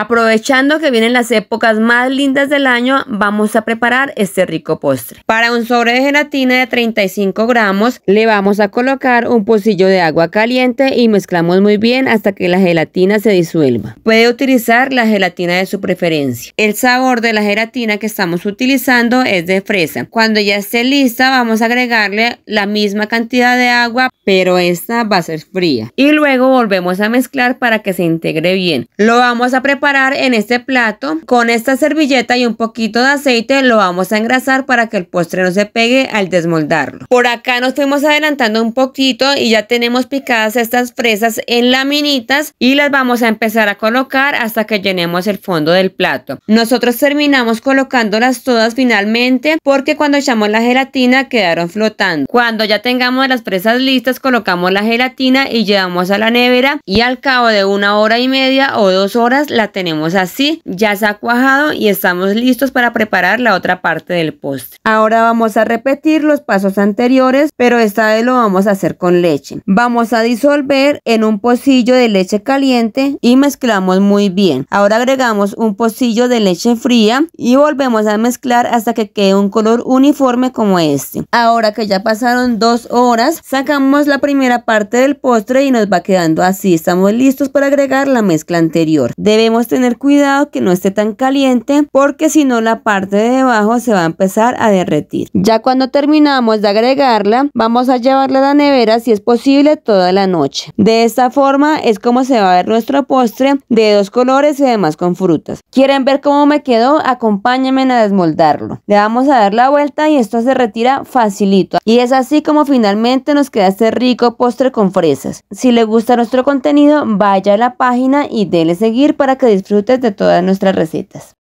Aprovechando que vienen las épocas más lindas del año, vamos a preparar este rico postre. Para un sobre de gelatina de 35 gramos, le vamos a colocar un pocillo de agua caliente y mezclamos muy bien hasta que la gelatina se disuelva. Puede utilizar la gelatina de su preferencia. El sabor de la gelatina que estamos utilizando es de fresa. Cuando ya esté lista, vamos a agregarle la misma cantidad de agua, pero esta va a ser fría. Y luego volvemos a mezclar para que se integre bien. Lo vamos a preparar en este plato. Con esta servilleta y un poquito de aceite lo vamos a engrasar para que el postre no se pegue al desmoldarlo. Por acá nos fuimos adelantando un poquito y ya tenemos picadas estas fresas en laminitas y las vamos a empezar a colocar hasta que llenemos el fondo del plato. Nosotros terminamos colocándolas todas finalmente porque cuando echamos la gelatina quedaron flotando. Cuando ya tengamos las fresas listas colocamos la gelatina y llevamos a la nevera y al cabo de una hora y media o dos horas la tenemos tenemos así, ya se ha cuajado y estamos listos para preparar la otra parte del postre. Ahora vamos a repetir los pasos anteriores, pero esta vez lo vamos a hacer con leche. Vamos a disolver en un pocillo de leche caliente y mezclamos muy bien. Ahora agregamos un pocillo de leche fría y volvemos a mezclar hasta que quede un color uniforme como este. Ahora que ya pasaron dos horas, sacamos la primera parte del postre y nos va quedando así. Estamos listos para agregar la mezcla anterior. Debemos tener cuidado que no esté tan caliente porque si no la parte de debajo se va a empezar a derretir. Ya cuando terminamos de agregarla, vamos a llevarla a la nevera si es posible toda la noche. De esta forma es como se va a ver nuestro postre de dos colores y además con frutas. ¿Quieren ver cómo me quedó? Acompáñenme a desmoldarlo. Le vamos a dar la vuelta y esto se retira facilito. Y es así como finalmente nos queda este rico postre con fresas. Si le gusta nuestro contenido, vaya a la página y dele seguir para que disfrutes de todas nuestras recetas.